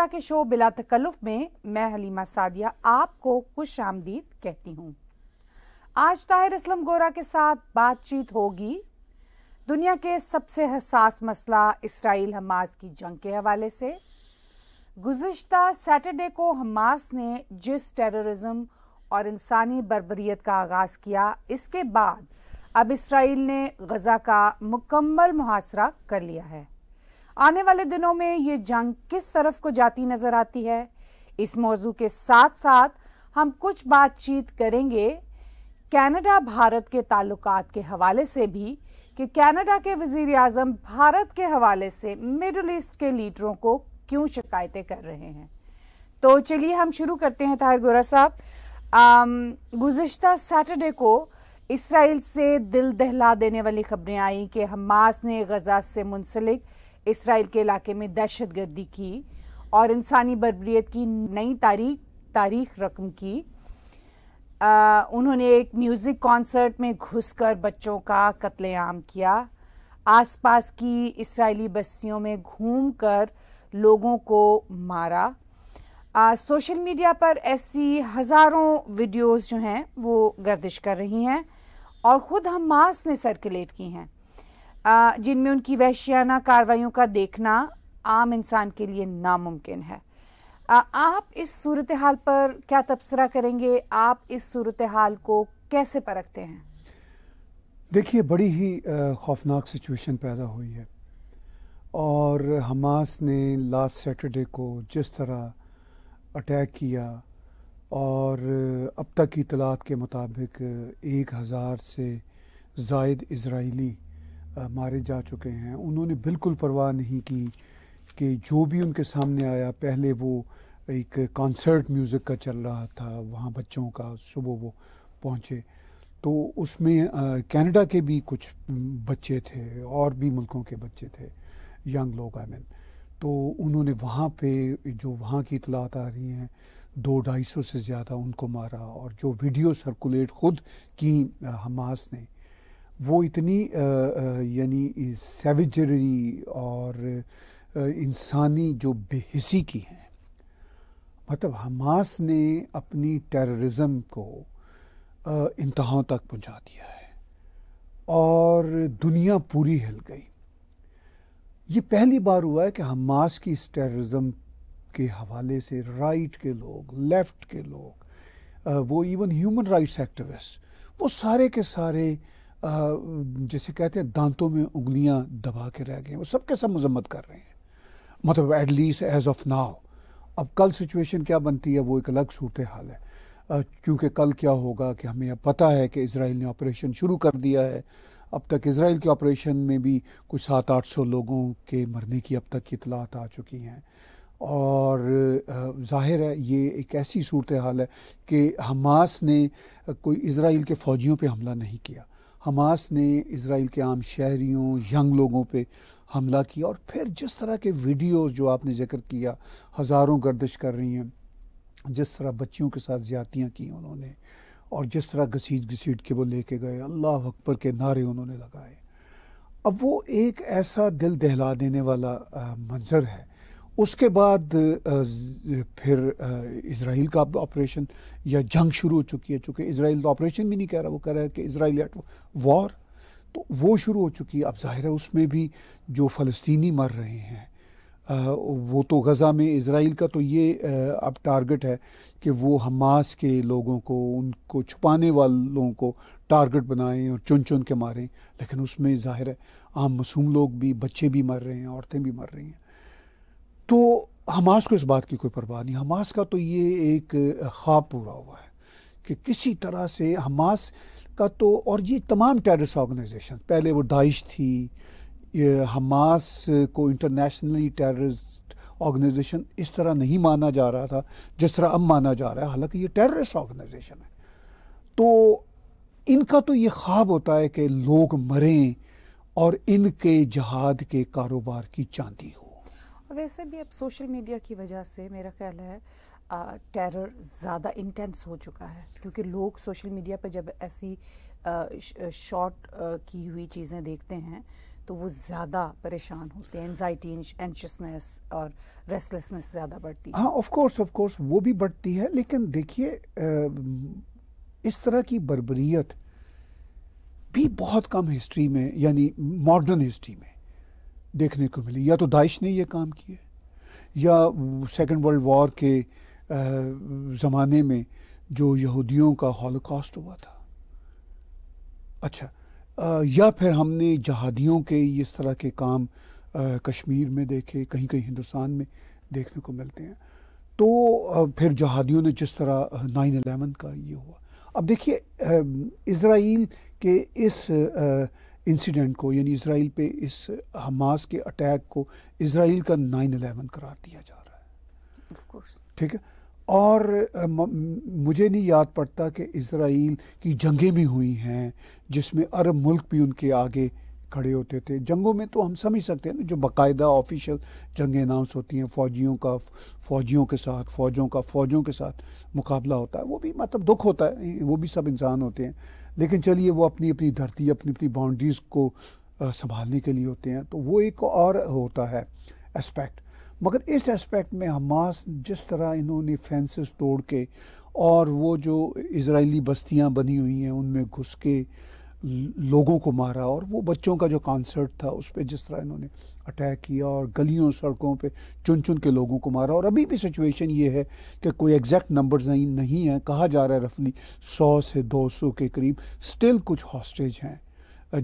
तरह के शो बिला तकल्लुफ में मैं हलीमा सादिया आपको खुश आमदीद कहती हूँ आज ताहिर असलम गोरा के साथ बातचीत होगी दुनिया के सबसे हसास मसला इसराइल हमास की जंग के हवाले से गुज्त सैटरडे को हमास ने जिस टेररिज्म और इंसानी बरबरीत का आगाज़ किया इसके बाद अब इसराइल ने गज़ा का मुकम्मल मुहासरा कर लिया है आने वाले दिनों में ये जंग किस तरफ को जाती नजर आती है इस मौजू के साथ साथ हम कुछ बातचीत करेंगे कनाडा भारत के ताल्लुकात के हवाले से भी कि कनाडा के वजीर अजम भारत के हवाले से मिडल ईस्ट के लीडरों को क्यों शिकायतें कर रहे हैं तो चलिए हम शुरू करते हैं ताहिर गोरा साहब गुज्त सैटरडे को इसराइल से दिल दहला देने वाली खबरें आई कि हमास ने गजा से मुंसलिक इसराइल के इलाके में दहशत गर्दी की और इंसानी बरबरीत की नई तारीख तारीख रकम की आ, उन्होंने एक म्यूज़िक कॉन्सर्ट में घुसकर बच्चों का कत्लेआम किया आसपास की इसराइली बस्तियों में घूमकर लोगों को मारा आ, सोशल मीडिया पर ऐसी हज़ारों वीडियोस जो हैं वो गर्दिश कर रही हैं और ख़ुद हमास ने सर्कुलेट की हैं जिनमें उनकी वहशियाना कार्रवाइयों का देखना आम इंसान के लिए नामुमकिन है आप इस सूरत हाल पर क्या तबसरा करेंगे आप इस सूरत हाल को कैसे परखते हैं देखिए बड़ी ही खौफनाक सिचुएशन पैदा हुई है और हमास ने लास्ट सैटरडे को जिस तरह अटैक किया और अब तक की इतलात के मुताबिक एक हज़ार से जायद इसराइली मारे जा चुके हैं उन्होंने बिल्कुल परवाह नहीं की कि जो भी उनके सामने आया पहले वो एक कॉन्सर्ट म्यूज़िक का चल रहा था वहाँ बच्चों का सुबह वो पहुँचे तो उसमें कनाडा के भी कुछ बच्चे थे और भी मुल्कों के बच्चे थे यंग लोग आई मीन तो उन्होंने वहाँ पे जो वहाँ की इतलात आ रही हैं दो ढाई सौ से ज़्यादा उनको मारा और जो वीडियो सर्कुलेट ख़ुद की हमास ने वो इतनी यानी सेविजरी और इंसानी जो बेहसी की हैं मतलब हमास ने अपनी टेररिज्म को इंतहाओं तक पहुंचा दिया है और दुनिया पूरी हिल गई ये पहली बार हुआ है कि हमास की इस टेररिज्म के हवाले से राइट के लोग लेफ़्ट के लोग वो इवन ह्यूमन राइट्स एक्टिविस्ट वो सारे के सारे जिसे कहते हैं दांतों में उंगलियां दबा के रह गए वो सब के सब मजम्मत कर रहे हैं मतलब एटलीस्ट एज ऑफ नाव अब कल सिचुएशन क्या बनती है वो एक अलग सूरत हाल है क्योंकि कल क्या होगा कि हमें अब पता है कि इसराइल ने ऑपरेशन शुरू कर दिया है अब तक इसराइल के ऑपरेशन में भी कुछ सात आठ सौ लोगों के मरने की अब तक की इतलात आ चुकी हैं और जाहिर है ये एक ऐसी सूरत हाल है कि हमास ने कोई इसराइल के फ़ौजियों पे हमला नहीं किया हमास ने इसराइल के आम शहरीों यंग लोगों पे हमला किया और फिर जिस तरह के वीडियो जो आपने जिक्र किया हज़ारों गर्दिश कर रही हैं जिस तरह बच्चियों के साथ ज़्यादतियाँ की उन्होंने और जिस तरह घसीट घसीट के वो लेके गए अल्लाह अकबर के नारे उन्होंने लगाए अब वो एक ऐसा दिल दहला देने वाला मंज़र है उसके बाद फिर इसराइल का ऑपरेशन या जंग शुरू हो चुकी है चूँकि इसराइल तो ऑपरेशन भी नहीं कह रहा वो कह रहा है कि इसराइल एट वॉर तो वो शुरू हो चुकी है अब जाहिर है उसमें भी जो फ़लस्तनी मर रहे हैं वो तो गज़ा में इसराइल का तो ये अब टारगेट है कि वो हमास के लोगों को उनको छुपाने वालों को टारगेट बनाएं और चुन चुन के मारें लेकिन उसमें जाहिर है आम मासूम लोग भी बच्चे भी मर रहे हैं औरतें भी मर रही हैं तो हमास को इस बात की कोई परवाह नहीं हमास का तो ये एक ख्वाब पूरा हुआ है कि किसी तरह से हमास का तो और ये तमाम टेररिस्ट ऑर्गेनाइजेशन पहले वो दाइश थी हमास को इंटरनेशनली टेररिस्ट ऑर्गेनाइजेशन इस तरह नहीं माना जा रहा था जिस तरह अब माना जा रहा है हालांकि ये टेररिस्ट ऑर्गेनाइजेशन है तो इनका तो ये ख्वाब होता है कि लोग मरें और इनके जहाद के कारोबार की चांदी हो वैसे भी अब सोशल मीडिया की वजह से मेरा ख्याल है टेरर ज़्यादा इंटेंस हो चुका है क्योंकि लोग सोशल मीडिया पर जब ऐसी शॉर्ट की हुई चीज़ें देखते हैं तो वो ज़्यादा परेशान होते हैं एनजाइटी एनशियसनेस और रेस्टलेसनेस ज़्यादा बढ़ती है हाँ ऑफ कोर्स ऑफ कोर्स वो भी बढ़ती है लेकिन देखिए इस तरह की बर्बरीत भी बहुत कम हिस्ट्री में यानी मॉडर्न हिस्ट्री में देखने को मिली या तो दाइश ने ये काम किया या सेकेंड वर्ल्ड वॉर के ज़माने में जो यहूदियों का हॉलोकास्ट हुआ था अच्छा आ, या फिर हमने जहादियों के इस तरह के काम आ, कश्मीर में देखे कहीं कहीं हिंदुस्तान में देखने को मिलते हैं तो आ, फिर जहादियों ने जिस तरह नाइन अलेवन का ये हुआ अब देखिए इसराइल के इस इंसिडेंट को यानी इसराइल पे इस हमास के अटैक को इसराइल का नाइन अलेवन करार दिया जा रहा है ठीक है और मुझे नहीं याद पड़ता कि इसराइल की जंगें भी हुई हैं जिसमें अरब मुल्क भी उनके आगे खड़े होते थे जंगों में तो हम समझ सकते हैं ना जो बाकायदा ऑफिशियल जंगें अनाउंस होती हैं फौजियों का फौजियों के साथ फौजों का फौजों के साथ मुकाबला होता है वो भी मतलब दुख होता है वो भी सब इंसान होते हैं लेकिन चलिए वो अपनी अपनी धरती अपनी अपनी बाउंड्रीज़ को संभालने के लिए होते हैं तो वो एक और होता है एस्पेक्ट मगर इस एस्पेक्ट में हमास जिस तरह इन्होंने फेंसेस तोड़ के और वो जो इसराइली बस्तियां बनी हुई हैं उनमें घुस के लोगों को मारा और वो बच्चों का जो कॉन्सर्ट था उस पर जिस तरह इन्होंने अटैक किया और गलियों सड़कों पे चुन चुन के लोगों को मारा और अभी भी सिचुएशन ये है कि कोई एग्जैक्ट नंबर्स नहीं नहीं हैं कहा जा रहा है रफली सौ से दो सौ के करीब स्टिल कुछ हॉस्टेज हैं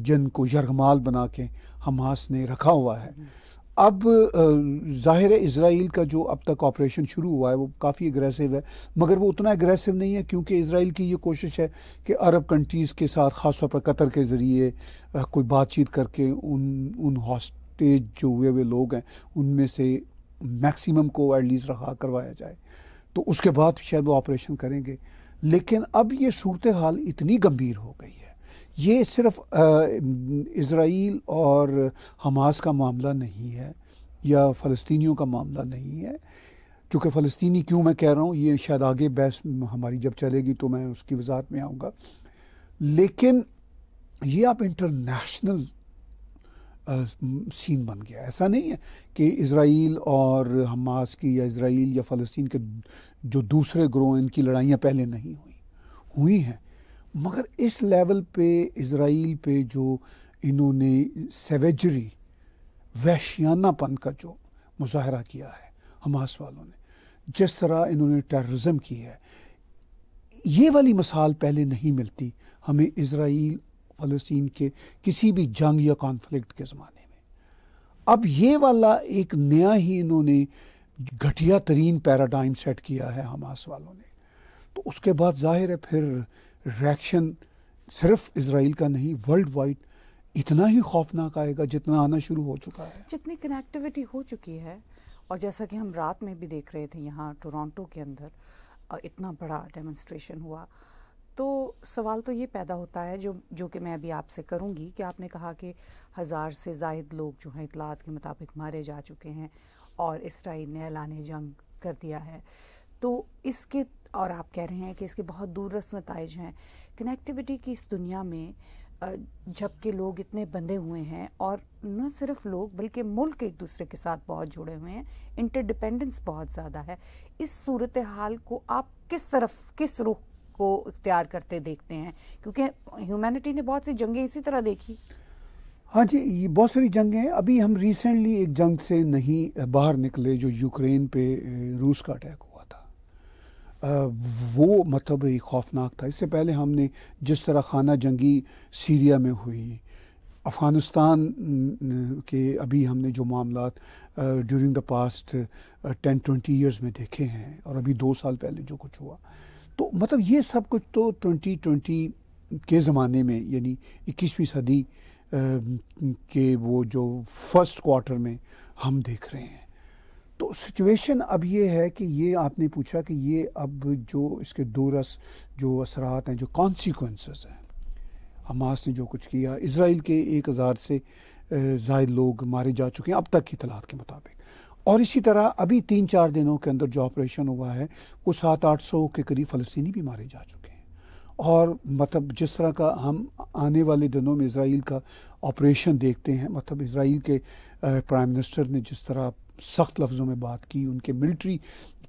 जिनको यरगमाल बना के हमास ने रखा हुआ है अब ज़ाहिर है इसराइल का जो अब तक ऑपरेशन शुरू हुआ है वो काफ़ी एग्रेसिव है मगर वो उतना एग्रेसिव नहीं है क्योंकि इसराइल की ये कोशिश है कि अरब कंट्रीज़ के साथ ख़ासतौर पर कतर के ज़रिए कोई बातचीत करके उन उन हॉस्टेज जो हुए हुए लोग हैं उनमें से मैक्सिमम को एटलीस्ट रहा करवाया जाए तो उसके बाद शायद वो ऑपरेशन करेंगे लेकिन अब ये सूरत हाल इतनी गंभीर हो गई है ये सिर्फ इसराइल और हमास का मामला नहीं है या फ़लस्तियों का मामला नहीं है चूँकि फ़लस्तनी क्यों मैं कह रहा हूँ ये शायद आगे बहस हमारी जब चलेगी तो मैं उसकी वजाहत में आऊँगा लेकिन ये आप इंटरनेशनल सीन बन गया ऐसा नहीं है कि इसराइल और हमास की या इसराइल या फ़लस्तीन के जो दूसरे ग्रोह इनकी लड़ाइयाँ पहले नहीं हुई हुई हैं मगर इस लेवल पे इसराइल पे जो इन्होंने सेवेजरी वैशियानापन का जो मुजाहरा किया है हमास वालों ने जिस तरह इन्होंने टेररिज्म की है ये वाली मिसाल पहले नहीं मिलती हमें इसराइल फ़लस्तीन के किसी भी जंग या कॉन्फ्लिक्ट के ज़माने में अब ये वाला एक नया ही इन्होंने घटिया तरीन पैराडाइम सेट किया है हमास वालों ने तो उसके बाद जाहिर है फिर रिएक्शन सिर्फ इसराइल का नहीं वर्ल्ड वाइड इतना ही खौफनाक आएगा जितना आना शुरू हो चुका है जितनी कनेक्टिविटी हो चुकी है और जैसा कि हम रात में भी देख रहे थे यहाँ टोरंटो के अंदर इतना बड़ा डेमोन्स्ट्रेशन हुआ तो सवाल तो ये पैदा होता है जो जो कि मैं अभी आपसे करूँगी कि आपने कहा कि हज़ार से जायद लोग जो हैं इतलात के मुताबिक मारे जा चुके हैं और इसराइल ने ऐलान जंग कर दिया है तो इसके और आप कह रहे हैं कि इसके बहुत दूरस नतज हैं कनेक्टिविटी की इस दुनिया में जबकि लोग इतने बंधे हुए हैं और न सिर्फ लोग बल्कि मुल्क एक दूसरे के साथ बहुत जुड़े हुए हैं इंटरडिपेंडेंस बहुत ज़्यादा है इस सूरत हाल को आप किस तरफ किस रुख को इख्तियार करते देखते हैं क्योंकि ह्यूमैनिटी ने बहुत सी जंगें इसी तरह देखी हाँ जी ये बहुत सारी जंगें हैं अभी हम रिसेंटली एक जंग से नहीं बाहर निकले जो यूक्रेन पे रूस का अटैक हुआ वो मतलब ही खौफनाक था इससे पहले हमने जिस तरह खाना जंगी सीरिया में हुई अफ़गानिस्तान के अभी हमने जो मामला during the past ten twenty years में देखे हैं और अभी दो साल पहले जो कुछ हुआ तो मतलब ये सब कुछ तो ट्वेंटी ट्वेंटी के ज़माने में यानी इक्कीसवीं सदी के वो जो फर्स्ट क्वार्टर में हम देख रहे हैं तो सिचुएशन अब ये है कि ये आपने पूछा कि ये अब जो इसके दो रस जो असरात हैं जो कॉन्सिक्वेंसेस हैं हमास ने जो कुछ किया इसराइल के एक हज़ार से जायद लोग मारे जा चुके हैं अब तक की तलात के मुताबिक और इसी तरह अभी तीन चार दिनों के अंदर जो ऑपरेशन हुआ है वो सात आठ सौ के करीब फ़लस्तनी भी मारे जा चुके हैं और मतलब जिस तरह का हम आने वाले दिनों में इसराइल का ऑपरेशन देखते हैं मतलब इसराइल के प्राइम मिनिस्टर ने जिस तरह सख्त लफ्ज़ों में बात की उनके मिलिट्री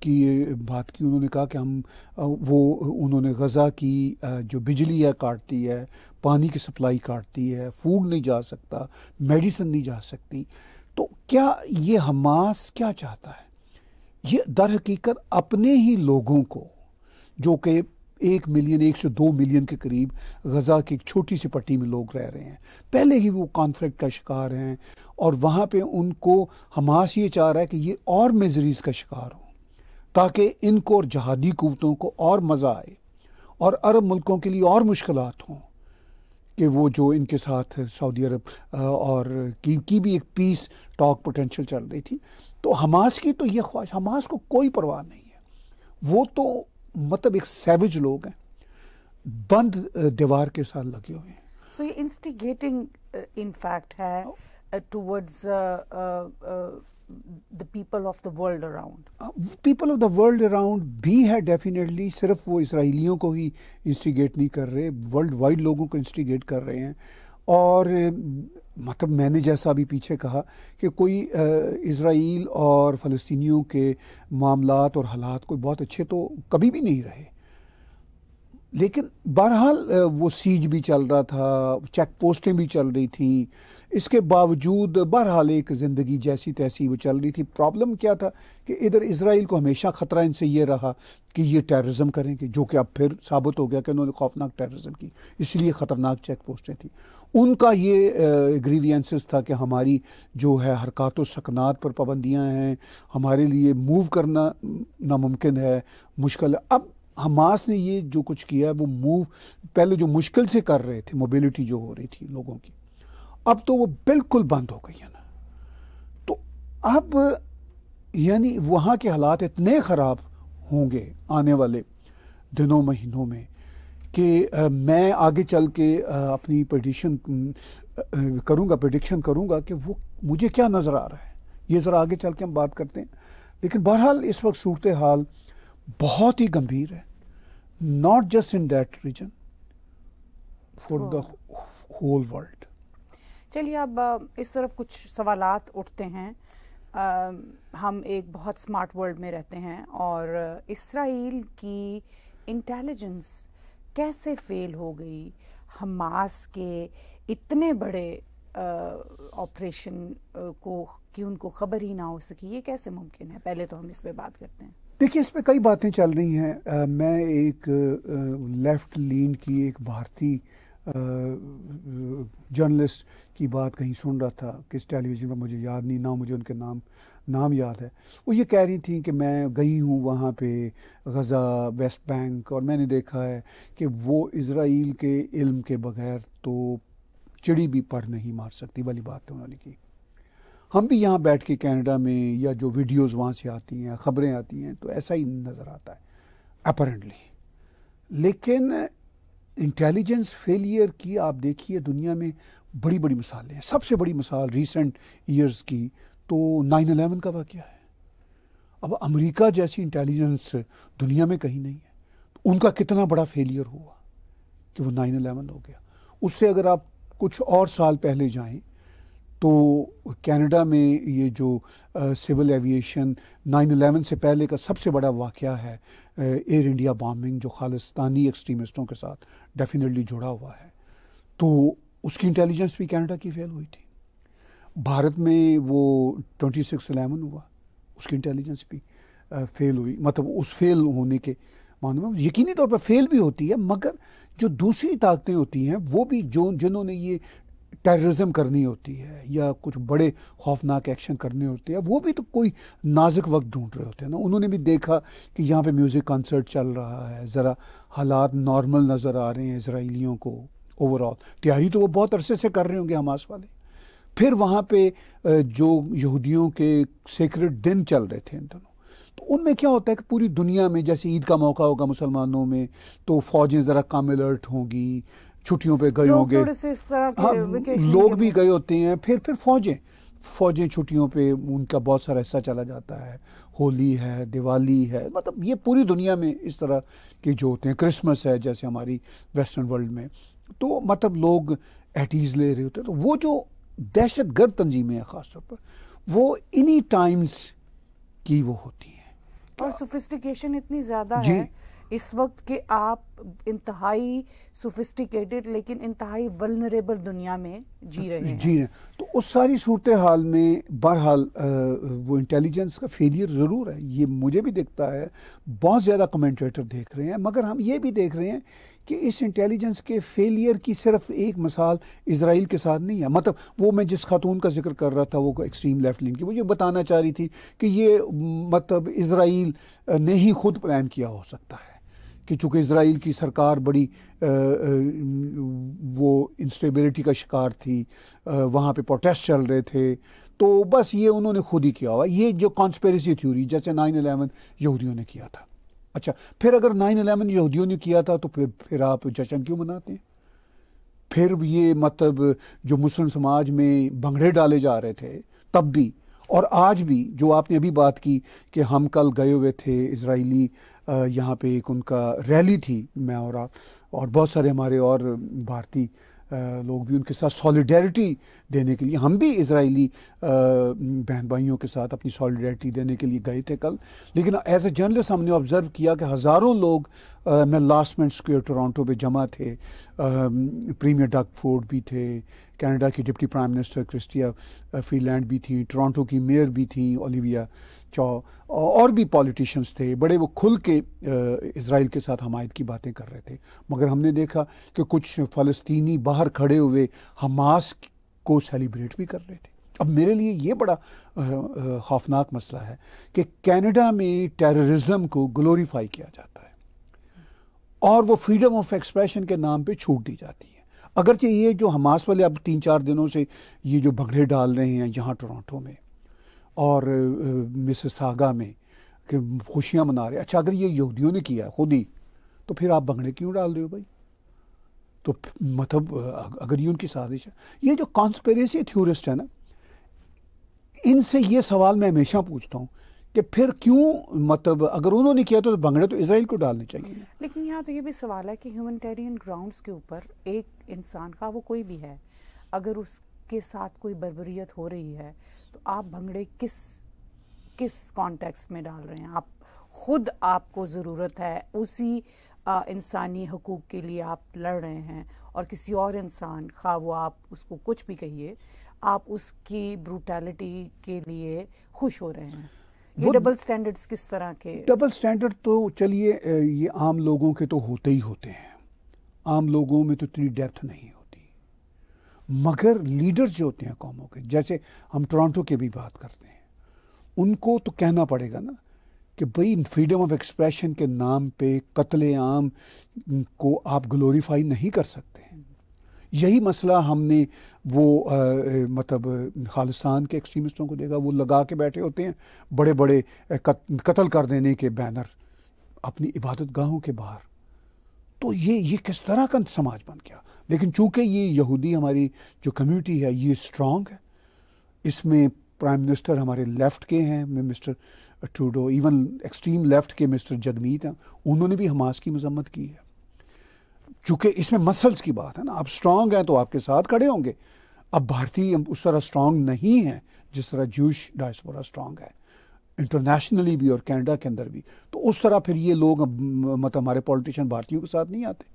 की बात की उन्होंने कहा कि हम वो उन्होंने गज़ा की जो बिजली है काटती है पानी की सप्लाई काटती है फूड नहीं जा सकता मेडिसिन नहीं जा सकती तो क्या ये हमास क्या चाहता है ये दर हकीकत अपने ही लोगों को जो कि एक मिलियन एक से दो मिलियन के करीब गज़ा की एक छोटी सी पट्टी में लोग रह रहे हैं पहले ही वो कॉन्फ्लिक्ट का शिकार हैं और वहाँ पे उनको हमास ये चाह रहा है कि ये और मेजरीज का शिकार हो ताकि इनको और जहादी कुतों को और मज़ा आए और अरब मुल्कों के लिए और मुश्किल हों कि वो जो इनके साथ सऊदी अरब और की, की भी एक पीस टॉक पोटेंशियल चल रही थी तो हमास की तो ये ख्वाहिश हमास को कोई परवाह नहीं है वो तो मतलब एक सैविज लोग हैं बंद दीवार के साथ लगे हुए हैं सो ये इंस्टिगेटिंग इन फैक्ट है towards the people of the world around people of the world around भी है डेफिनेटली सिर्फ वो इसराइलियों को ही इंस्टिगेट नहीं कर रहे वर्ल्ड वाइड लोगों को इंस्टिगेट कर रहे हैं और मतलब मैंने जैसा अभी पीछे कहा कि कोई इसराइल और फ़लस्तनी के मामलात और हालात कोई बहुत अच्छे तो कभी भी नहीं रहे लेकिन बहरहाल वो सीज भी चल रहा था चेक पोस्टें भी चल रही थी इसके बावजूद बहरहाल एक ज़िंदगी जैसी तैसी वो चल रही थी प्रॉब्लम क्या था कि इधर इसराइल को हमेशा ख़तरा इनसे ये रहा कि ये टेररिज्म करेंगे जो कि अब फिर साबित हो गया कि उन्होंने खौफनाक टेररिज्म की इसलिए ख़तरनाक चेक पोस्टें थी उनका ये ग्रीवियंसेस था कि हमारी जो है हरकत सकनात पर पाबंदियाँ हैं हमारे लिए मूव करना नामुमकिन है मुश्किल अब हमास ने ये जो कुछ किया है वो मूव पहले जो मुश्किल से कर रहे थे मोबिलिटी जो हो रही थी लोगों की अब तो वो बिल्कुल बंद हो गई है ना तो अब यानी वहाँ के हालात इतने ख़राब होंगे आने वाले दिनों महीनों में कि मैं आगे चल के अपनी प्रडिशन करूँगा प्रडिक्शन करूँगा कि वो मुझे क्या नज़र आ रहा है ये ज़रा आगे चल के हम बात करते हैं लेकिन बहरहाल इस वक्त सूरत हाल बहुत ही गंभीर है not just in that region, for oh. the whole world. चलिए अब इस तरफ कुछ सवालात उठते हैं आ, हम एक बहुत स्मार्ट वर्ल्ड में रहते हैं और इसराइल की इंटेलिजेंस कैसे फेल हो गई हमास के इतने बड़े ऑपरेशन को कि उनको खबर ही ना हो सकी ये कैसे मुमकिन है पहले तो हम इस पर बात करते हैं देखिए इसमें कई बातें चल रही हैं मैं एक लेफ्ट लीन की एक भारतीय जर्नलिस्ट की बात कहीं सुन रहा था किस टेलीविज़न पर मुझे याद नहीं ना मुझे उनके नाम नाम याद है वो ये कह रही थी कि मैं गई हूँ वहाँ पे गज़ा वेस्ट बैंक और मैंने देखा है कि वो इसराइल के इल्म के बगैर तो चिड़ी भी पढ़ नहीं मार सकती वाली बात उन्होंने की हम भी यहाँ बैठ के कैनेडा में या जो वीडियोस वहाँ से आती हैं ख़बरें आती हैं तो ऐसा ही नज़र आता है अपरेंटली लेकिन इंटेलिजेंस फेलियर की आप देखिए दुनिया में बड़ी बड़ी मिसालें हैं सबसे बड़ी मिसाल रिसेंट ईयर्स की तो नाइन अलेवन का वाक्य है अब अमेरिका जैसी इंटेलिजेंस दुनिया में कहीं नहीं है तो उनका कितना बड़ा फेलियर हुआ कि वो नाइन अलेवन हो गया उससे अगर आप कुछ और साल पहले जाएं तो कनाडा में ये जो आ, सिविल एविएशन 9/11 से पहले का सबसे बड़ा वाक़ है एयर इंडिया बॉम्बिंग जो खालिस्तानी एक्सट्रीमिस्टों के साथ डेफिनेटली जुड़ा हुआ है तो उसकी इंटेलिजेंस भी कनाडा की फेल हुई थी भारत में वो ट्वेंटी सिक्स एलेवन हुआ उसकी इंटेलिजेंस भी फेल हुई मतलब उस फेल होने के में यकीनी तौर पर फेल भी होती है मगर जो दूसरी ताकतें होती हैं वो भी जो जिन्होंने ये टेररिज्म करनी होती है या कुछ बड़े खौफनाक एक्शन करने होते हैं वो भी तो कोई नाजुक वक्त ढूंढ रहे होते हैं ना उन्होंने भी देखा कि यहाँ पे म्यूज़िक कंसर्ट चल रहा है ज़रा हालात नॉर्मल नज़र आ रहे हैं इसराइलियों को ओवरऑल तैयारी तो वो बहुत अरसे से कर रहे होंगे हमास वाले फिर वहाँ पे जो यहूदियों के सेक्रेट दिन चल रहे थे इन दोनों तो उनमें क्या होता है कि पूरी दुनिया में जैसे ईद का मौका होगा मुसलमानों में तो फौजें ज़रा कम अलर्ट होंगी छुट्टियों पे गए होंगे हाँ, लोग भी तो- गए होते हैं फिर फिर फौजें फौजें छुट्टियों पे उनका बहुत सारा हिस्सा चला जाता है होली है दिवाली है मतलब ये पूरी दुनिया में इस तरह के जो होते हैं क्रिसमस है जैसे हमारी वेस्टर्न वर्ल्ड में तो मतलब लोग एटीज़ ले रहे होते हैं तो वो जो दहशत गर्द तंजीमें हैं ख़ासतौर पर वो इन्हीं टाइम्स की वो होती हैं और सोफिस्टिकेशन इतनी ज़्यादा है इस वक्त के आप इंतहाई सोफिस्टिकेटेड लेकिन इंतहाई वलनरेबल दुनिया में जी रहे हैं जी रहे तो उस सारी सूरत हाल में बहरहाल वो इंटेलिजेंस का फेलियर ज़रूर है ये मुझे भी दिखता है बहुत ज़्यादा कमेंटेटर देख रहे हैं मगर हम ये भी देख रहे हैं कि इस इंटेलिजेंस के फेलियर की सिर्फ एक मिसाल इसराइल के साथ नहीं है मतलब वो मैं जिस खातून का जिक्र कर रहा था वो एक्सट्रीम लेफ्ट लेन की वो ये बताना चाह रही थी कि ये मतलब इसराइल ने ही खुद प्लान किया हो सकता है कि चूँकि इसराइल की सरकार बड़ी आ, वो इंस्टेबिलिटी का शिकार थी वहाँ पे प्रोटेस्ट चल रहे थे तो बस ये उन्होंने खुद ही किया हुआ ये जो कॉन्स्पेरेसी थ्योरी जैसे नाइन अलेवन यहूदियों ने किया था अच्छा फिर अगर नाइन अलेवन यहूदियों ने किया था तो फिर फिर आप जश्न क्यों मनाते हैं फिर ये मतलब जो मुस्लिम समाज में भंगड़े डाले जा रहे थे तब भी और आज भी जो आपने अभी बात की कि हम कल गए हुए थे इसराइली यहाँ पे एक उनका रैली थी मैं और आप और बहुत सारे हमारे और भारतीय लोग भी उनके साथ सॉलिडेरिटी देने के लिए हम भी इसराइली बहन भाइयों के साथ अपनी सॉलिडेरिटी देने के लिए गए थे कल लेकिन एज ए जर्नलिस्ट हमने ऑब्ज़र्व किया कि हज़ारों लोग मैं लास्ट मैं स्क्वेयर टोरंटो पे जमा थे प्रीमियर डक फोर्ड भी थे कनाडा की deputy prime minister Chrystia Freeland भी थी टोरंटो की मेयर भी थी ओलिविया चौ और भी पॉलिटिशियंस थे बड़े वो खुल के इसराइल के साथ हमायद की बातें कर रहे थे मगर हमने देखा कि कुछ फलस्तनी बाहर खड़े हुए हमास को सेलिब्रेट भी कर रहे थे अब मेरे लिए ये बड़ा खौफनाक मसला है कि कैनेडा में टेररिज्म को ग्लोरीफाई किया जाता है और वो फ्रीडम ऑफ एक्सप्रेशन के नाम पे छूट दी जाती है अगरचे ये जो हमास वाले अब तीन चार दिनों से ये जो भगड़े डाल रहे हैं यहाँ टोरंटो में और मिस सागा में कि खुशियाँ मना रहे अच्छा अगर ये यहूदियों ने किया खुद ही तो फिर आप भंगड़े क्यों डाल रहे हो भाई तो मतलब अगर ये उनकी साजिश है ये जो कॉन्स्पेरेसी थ्योरिस्ट है ना इनसे ये सवाल मैं हमेशा पूछता हूँ कि फिर क्यों मतलब अगर उन्होंने किया तो भंगड़े तो इसराइल को डालने चाहिए लेकिन यहाँ तो ये भी सवाल है कि ह्यूमनिटेरियन ग्राउंड्स के ऊपर एक इंसान का वो कोई भी है अगर उसके साथ कोई बर्बरीत हो रही है तो आप भंगड़े किस किस कॉन्टेक्स्ट में डाल रहे हैं आप खुद आपको ज़रूरत है उसी इंसानी हकूक़ के लिए आप लड़ रहे हैं और किसी और इंसान खा वो आप उसको कुछ भी कहिए आप उसकी ब्रूटैलिटी के लिए खुश हो रहे हैं वो डबल स्टैंडर्ड्स किस तरह के डबल स्टैंडर्ड तो चलिए ये आम लोगों के तो होते ही होते हैं आम लोगों में तो इतनी डेप्थ नहीं होती मगर लीडर्स जो होते हैं कौमों के जैसे हम टोरंटो की भी बात करते हैं उनको तो कहना पड़ेगा ना कि भाई फ्रीडम ऑफ एक्सप्रेशन के नाम पे कत्ले आम को आप ग्लोरीफाई नहीं कर सकते यही मसला हमने वो आ, मतलब खालिस्तान के एक्सट्रीमिस्टों को देखा वो लगा के बैठे होते हैं बड़े बड़े कत्ल कर देने के बैनर अपनी इबादत गाहों के बाहर तो ये ये किस तरह का समाज बन गया लेकिन चूंकि ये यहूदी हमारी जो कम्युनिटी है ये स्ट्रांग है इसमें प्राइम मिनिस्टर हमारे लेफ़्ट के हैं mister Trudeau even extreme left के मिस्टर जगमीत हैं उन्होंने भी हमास की मजम्मत की है चूंकि इसमें मसल्स की बात है ना आप स्ट्रांग हैं तो आपके साथ खड़े होंगे अब भारतीय उस तरह स्ट्रांग नहीं है जिस तरह जूश डायस्पोरा स्ट्रांग है इंटरनेशनली भी और कनाडा के अंदर भी तो उस तरह फिर ये लोग मतलब हमारे पॉलिटिशियन भारतीयों के साथ नहीं आते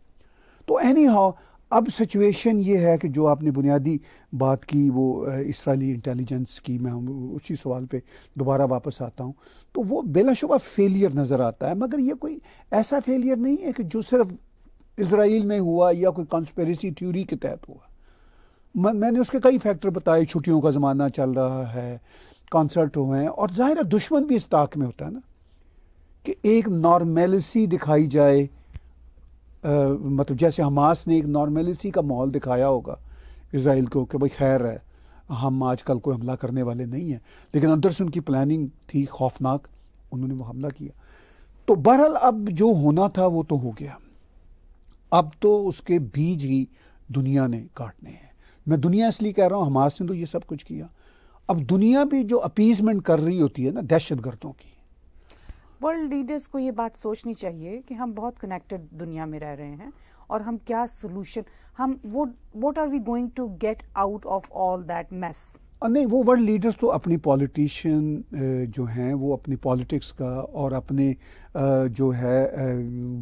तो एनी हाउ अब सिचुएशन ये है कि जो आपने बुनियादी बात की वो इसराइली इंटेलिजेंस की मैं उसी सवाल पे दोबारा वापस आता हूँ तो वो बेलाशुबा फेलियर नज़र आता है मगर ये कोई ऐसा फेलियर नहीं है कि जो सिर्फ इसराइल में हुआ या कोई कॉन्स्पेरेसी थ्योरी के तहत हुआ मैं, मैंने उसके कई फैक्टर बताए छुट्टियों का ज़माना चल रहा है कॉन्सर्ट हुए हैं और ज़ाहिर है दुश्मन भी इस ताक में होता है ना कि एक नॉर्मेलिसी दिखाई जाए आ, मतलब जैसे हमास ने एक नॉर्मेलिसी का माहौल दिखाया होगा इसराइल को कि भाई खैर है हम आजकल कोई हमला करने वाले नहीं हैं लेकिन अंदर से उनकी प्लानिंग थी खौफनाक उन्होंने वो हमला किया तो बहरहाल अब जो होना था वो तो हो गया अब तो उसके बीज ही दुनिया ने काटने हैं मैं दुनिया इसलिए कह रहा हूँ हमास ने तो ये सब कुछ किया अब दुनिया भी जो अपीजमेंट कर रही होती है ना दहशत गर्दों की वर्ल्ड लीडर्स को ये बात सोचनी चाहिए कि हम बहुत कनेक्टेड दुनिया में रह रहे हैं और हम क्या सोल्यूशन हम vote vote are we going to get out of all that mess नहीं वो वर्ल्ड लीडर्स तो अपनी पॉलिटिशियन जो हैं वो अपनी पॉलिटिक्स का और अपने जो है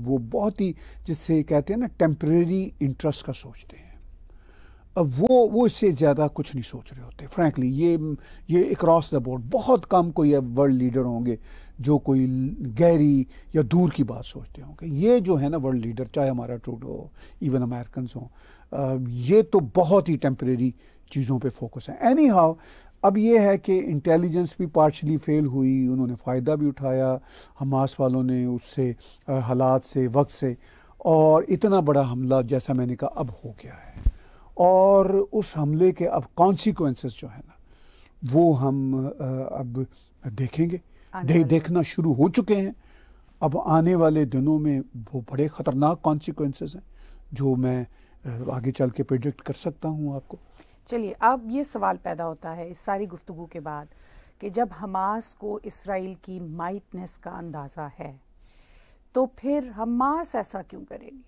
वो बहुत ही जिससे कहते हैं ना टेम्प्रेरी इंटरेस्ट का सोचते हैं अब वो वो इससे ज़्यादा कुछ नहीं सोच रहे होते फ्रैंकली ये ये अक्रॉस द बोर्ड बहुत कम कोई वर्ल्ड लीडर होंगे जो कोई गहरी या दूर की बात सोचते होंगे ये जो है ना वर्ल्ड लीडर चाहे हमारा ट्रूडो हो इवन अमेरिकन हों ये तो बहुत ही टेम्प्रेरी चीज़ों पे फोकस है एनी हाउ अब ये है कि इंटेलिजेंस भी पार्शली फेल हुई उन्होंने फ़ायदा भी उठाया हमास वालों ने उससे हालात से वक्त से और इतना बड़ा हमला जैसा मैंने कहा अब हो गया है और उस हमले के अब कॉन्सिक्वेंसेस जो है ना वो हम अब देखेंगे दे, देखना शुरू हो चुके हैं अब आने वाले दिनों में वो बड़े ख़तरनाक कॉन्सिक्वेंसेस हैं जो मैं आगे चल के प्रिडिक्ट कर सकता हूँ आपको चलिए अब ये सवाल पैदा होता है इस सारी गुफ्तु के बाद कि जब हमास को इसराइल की माइटनेस का अंदाज़ा है तो फिर हमास ऐसा क्यों करेगी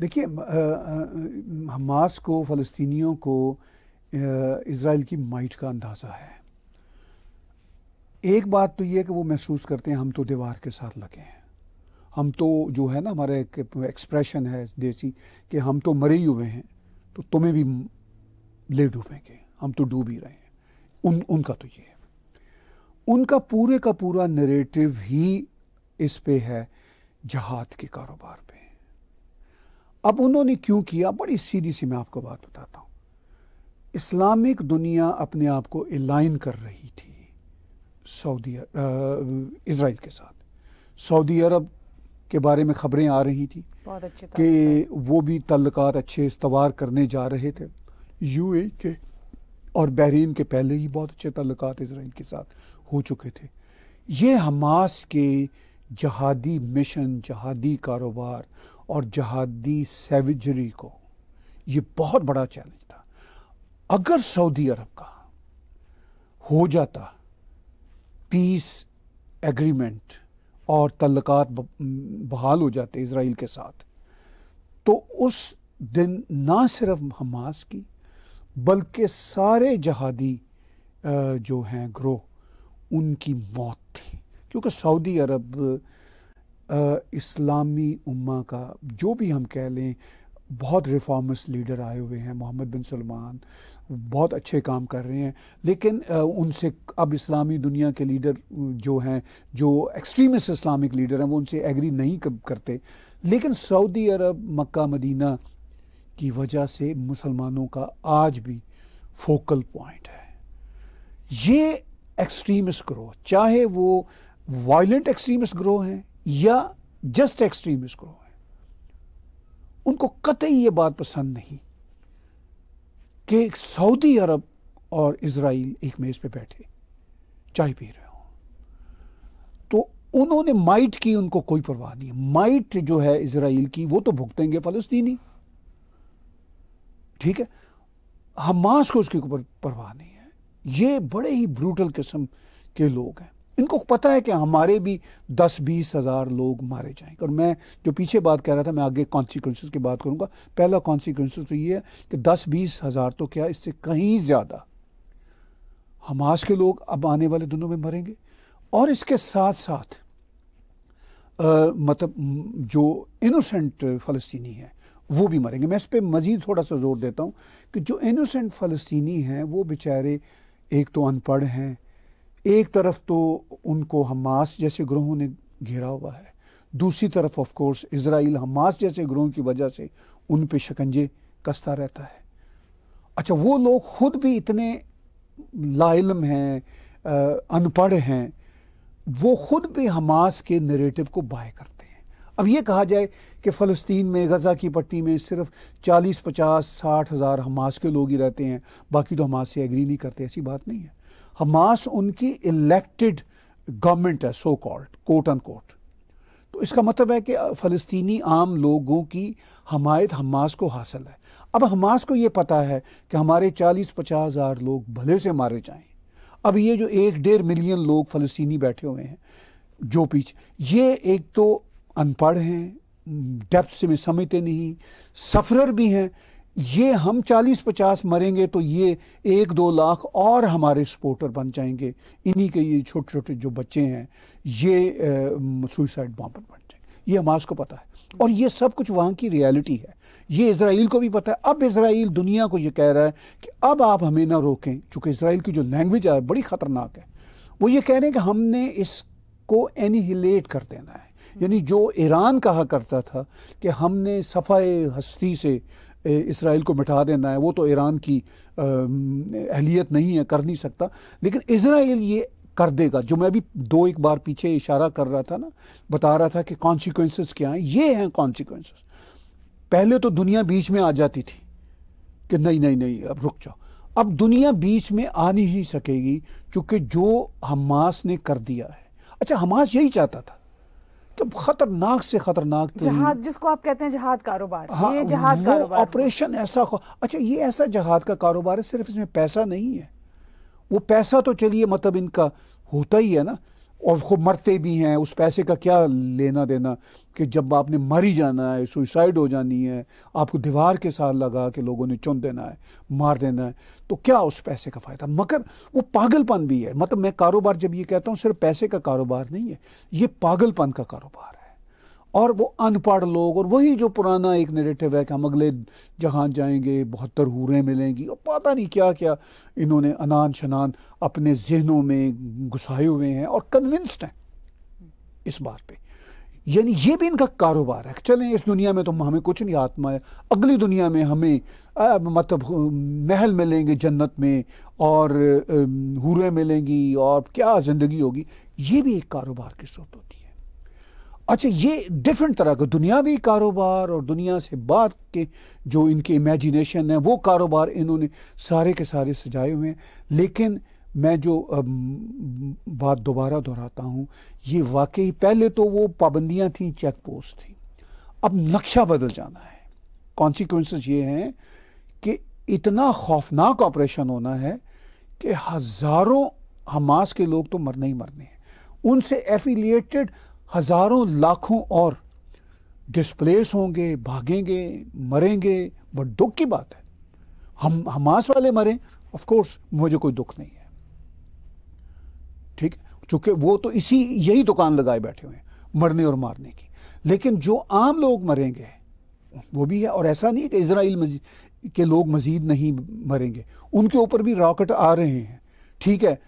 देखिए हमास को फ़लस्तियों को इसराइल की माइट का अंदाज़ा है एक बात तो ये कि वो महसूस करते हैं हम तो दीवार के साथ लगे हैं हम तो जो है ना हमारा एक एक्सप्रेशन है देसी कि हम तो मरे हुए हैं तो तुम्हें भी ले डूबेंगे हम तो डूब ही रहे हैं उन उनका तो ये है उनका पूरे का पूरा नरेटिव ही इस पे है जहाद के कारोबार पे अब उन्होंने क्यों किया बड़ी सीधी सी मैं आपको बात बताता हूँ इस्लामिक दुनिया अपने आप को एलाइन कर रही थी सऊदी इसराइल के साथ सऊदी अरब के बारे में खबरें आ रही थी कि वो भी तल्लक अच्छे इस्तवार करने जा रहे थे ए के और बहरीन के पहले ही बहुत अच्छे तल्लक इसराइल के साथ हो चुके थे ये हमास के जहादी मिशन जहादी कारोबार और जहादी सेविजरी को ये बहुत बड़ा चैलेंज था अगर सऊदी अरब का हो जाता पीस एग्रीमेंट और तल्लक बहाल हो जाते इसराइल के साथ तो उस दिन ना सिर्फ हमास की बल्कि सारे जहादी जो हैं ग्रोह उनकी मौत थी क्योंकि सऊदी अरब इस्लामी उम्मा का जो भी हम कह लें बहुत रिफॉर्मस लीडर आए हुए हैं मोहम्मद बिन सलमान बहुत अच्छे काम कर रहे हैं लेकिन उनसे अब इस्लामी दुनिया के लीडर जो हैं जो एक्सट्रीमिस्ट इस्लामिक लीडर हैं वो उनसे एग्री नहीं करते लेकिन सऊदी अरब मक्का मदीना की वजह से मुसलमानों का आज भी फोकल पॉइंट है ये एक्सट्रीमिस्ट ग्रोह चाहे वो वायलेंट एक्सट्रीमिस्ट ग्रोह हैं या जस्ट एक्सट्रीमिस्ट ग्रोह हैं उनको कतई ये बात पसंद नहीं कि सऊदी अरब और इसराइल एक मेज़ पे बैठे चाय पी रहे हो तो उन्होंने माइट की उनको कोई परवाह नहीं माइट जो है इसराइल की वो तो भुगतेंगे फ़लस्तीनी ठीक है हमास को उसके ऊपर परवाह नहीं है ये बड़े ही ब्रूटल किस्म के लोग हैं इनको पता है कि हमारे भी दस बीस हज़ार लोग मारे जाएंगे और मैं जो पीछे बात कह रहा था मैं आगे कॉन्सिक्वेंस की बात करूँगा पहला कॉन्सिक्वेंस तो ये है कि दस बीस हज़ार तो क्या इससे कहीं ज़्यादा हमास के लोग अब आने वाले दिनों में मरेंगे और इसके साथ साथ आ, मतलब जो इनोसेंट फ़लस्तनी हैं वो भी मरेंगे मैं इस पर मज़ीद थोड़ा सा जोर देता हूँ कि जो इनोसेंट फ़लस्तनी हैं वो बेचारे एक तो अनपढ़ हैं एक तरफ तो उनको हमास जैसे ग्रोहों ने घेरा हुआ है दूसरी तरफ ऑफ कोर्स इसराइल हमास जैसे ग्रोहों की वजह से उन पे शिकंजे कसता रहता है अच्छा वो लोग ख़ुद भी इतने लाइलम हैं अनपढ़ हैं वो ख़ुद भी हमास के नरेटिव को बाय करते हैं अब ये कहा जाए कि फ़लस्तीन में गज़ा की पट्टी में सिर्फ चालीस पचास साठ हज़ार हमास के लोग ही रहते हैं बाकी तो हमास से एग्री नहीं करते ऐसी बात नहीं है हमास उनकी इलेक्टेड गवर्नमेंट है so called quote unquote तो इसका मतलब है कि फ़लस्तनी आम लोगों की हमायत हमास को हासिल है अब हमास को ये पता है कि हमारे चालीस पचास हज़ार लोग भले से मारे जाएँ अब ये जो एक डेढ़ मिलियन लोग फ़लस्तनी बैठे हुए हैं जो पीछे ये एक तो अनपढ़ हैं डेप्थ से में समझते नहीं सफरर भी हैं ये हम 40-50 मरेंगे तो ये एक दो लाख और हमारे सपोर्टर बन जाएंगे इन्हीं के ये छोटे छोटे जो बच्चे हैं ये सुइसाइड बॉम्बर बन जाएंगे ये हमास को पता है और ये सब कुछ वहाँ की रियलिटी है ये इसराइल को भी पता है अब इसराइल दुनिया को ये कह रहा है कि अब आप हमें ना रोकें चूँकि इसराइल की जो लैंग्वेज है बड़ी ख़तरनाक है वो ये कह रहे हैं कि हमने इसको एनिहिलेट कर देना है यानी जो ईरान कहा करता था कि हमने सफ़ाए हस्ती से इसराइल को मिटा देना है वो तो ईरान की अहलियत नहीं है कर नहीं सकता लेकिन इसराइल ये कर देगा जो मैं भी दो एक बार पीछे इशारा कर रहा था ना बता रहा था कि कॉन्सिक्वेंसेस क्या हैं ये हैं कॉन्सिक्वेंसेस पहले तो दुनिया बीच में आ जाती थी कि नहीं नहीं नहीं अब रुक जाओ अब दुनिया बीच में आ नहीं सकेगी क्योंकि जो हमास ने कर दिया है अच्छा हमास यही चाहता था तो खतरनाक से खतरनाक तो जहाज जिसको आप कहते हैं जहाद कारोबार हाँ, ये जहाद कारोबार ऑपरेशन ऐसा अच्छा ये ऐसा जहाद का कारोबार है सिर्फ इसमें पैसा नहीं है वो पैसा तो चलिए मतलब इनका होता ही है ना और खूब मरते भी हैं उस पैसे का क्या लेना देना कि जब आपने मर ही जाना है सुइसाइड हो जानी है आपको दीवार के साथ लगा के लोगों ने चुन देना है मार देना है तो क्या उस पैसे का फ़ायदा मगर वो पागलपन भी है मतलब मैं कारोबार जब ये कहता हूँ सिर्फ पैसे का कारोबार नहीं है ये पागलपन का कारोबार है और वो अनपढ़ लोग और वही जो पुराना एक नेरेटिव है कि हम अगले जहाँ जाएंगे बहुत तरहूरें मिलेंगी और पता नहीं क्या क्या इन्होंने अनान शनान अपने जहनों में घुसाए हुए हैं और कन्विंस्ड हैं इस बात पे यानी ये भी इनका कारोबार है चलें इस दुनिया में तो हमें कुछ नहीं आत्मा है अगली दुनिया में हमें आ, मतलब महल मिलेंगे जन्नत में और हूरें मिलेंगी और क्या ज़िंदगी होगी ये भी एक कारोबार की सूरत होती है अच्छा ये डिफरेंट तरह का दुनियावी कारोबार और दुनिया से बात के जो इनके इमेजिनेशन है वो कारोबार इन्होंने सारे के सारे सजाए हुए हैं लेकिन मैं जो बात दोबारा दोहराता हूँ ये वाकई पहले तो वो पाबंदियाँ थी चेक पोस्ट थी अब नक्शा बदल जाना है कॉन्सिक्वेंस ये हैं कि इतना खौफनाक ऑपरेशन होना है कि हज़ारों हमास के लोग तो मरने ही मरने हैं उनसे एफिलिएटेड हज़ारों लाखों और डिस्प्लेस होंगे भागेंगे मरेंगे बट दुख की बात है हम हमास वाले मरें ऑफ कोर्स मुझे कोई दुख नहीं है ठीक चूंकि वो तो इसी यही दुकान लगाए बैठे हुए हैं मरने और मारने की लेकिन जो आम लोग मरेंगे वो भी है और ऐसा नहीं है कि इसराइल के लोग मजीद नहीं मरेंगे उनके ऊपर भी रॉकेट आ रहे हैं ठीक है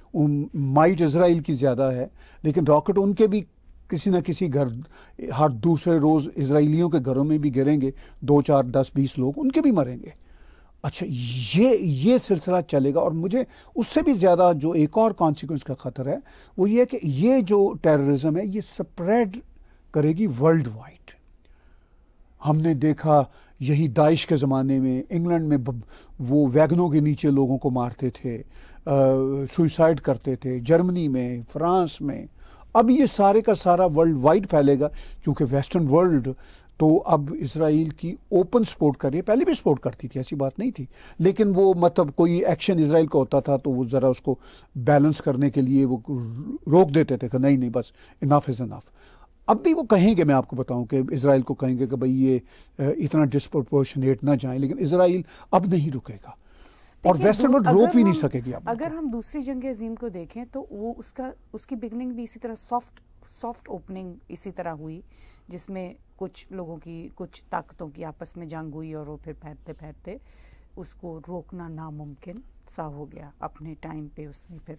माइट इसराइल की ज़्यादा है लेकिन रॉकेट उनके भी किसी ना किसी घर हर दूसरे रोज़ इसराइलियों के घरों में भी गिरेंगे दो चार दस बीस लोग उनके भी मरेंगे अच्छा ये ये सिलसिला चलेगा और मुझे उससे भी ज़्यादा जो एक और कॉन्सिक्वेंस का ख़तरा है वो ये है कि ये जो टेररिज्म है ये स्प्रेड करेगी वर्ल्ड वाइड हमने देखा यही दाइश के ज़माने में इंग्लैंड में वो वैगनों के नीचे लोगों को मारते थे सुइसाइड करते थे जर्मनी में फ्रांस में अब ये सारे का सारा वर्ल्ड वाइड फैलेगा क्योंकि वेस्टर्न वर्ल्ड तो अब इसराइल की ओपन सपोर्ट कर रही है पहले भी सपोर्ट करती थी ऐसी बात नहीं थी लेकिन वो मतलब कोई एक्शन इसराइल का होता था तो वो ज़रा उसको बैलेंस करने के लिए वो रोक देते थे कि नहीं नहीं बस इनाफ इज़ इनाफ अब भी वो कहेंगे मैं आपको बताऊं कि इसराइल को कहेंगे कि भाई ये इतना डिस्प्रपोर्शनेट ना जाए लेकिन इसराइल अब नहीं रुकेगा और वेस्टर्न वर्ल्ड रोक भी नहीं सकेगी अब अगर हम दूसरी जंग अजीम को देखें तो वो उसका उसकी बिगनिंग भी इसी तरह सॉफ्ट सॉफ्ट ओपनिंग इसी तरह हुई जिसमें कुछ लोगों की कुछ ताकतों की आपस में जंग हुई और वो फिर फैरते फैरते उसको रोकना नामुमकिन सा हो गया अपने टाइम पे उसने फिर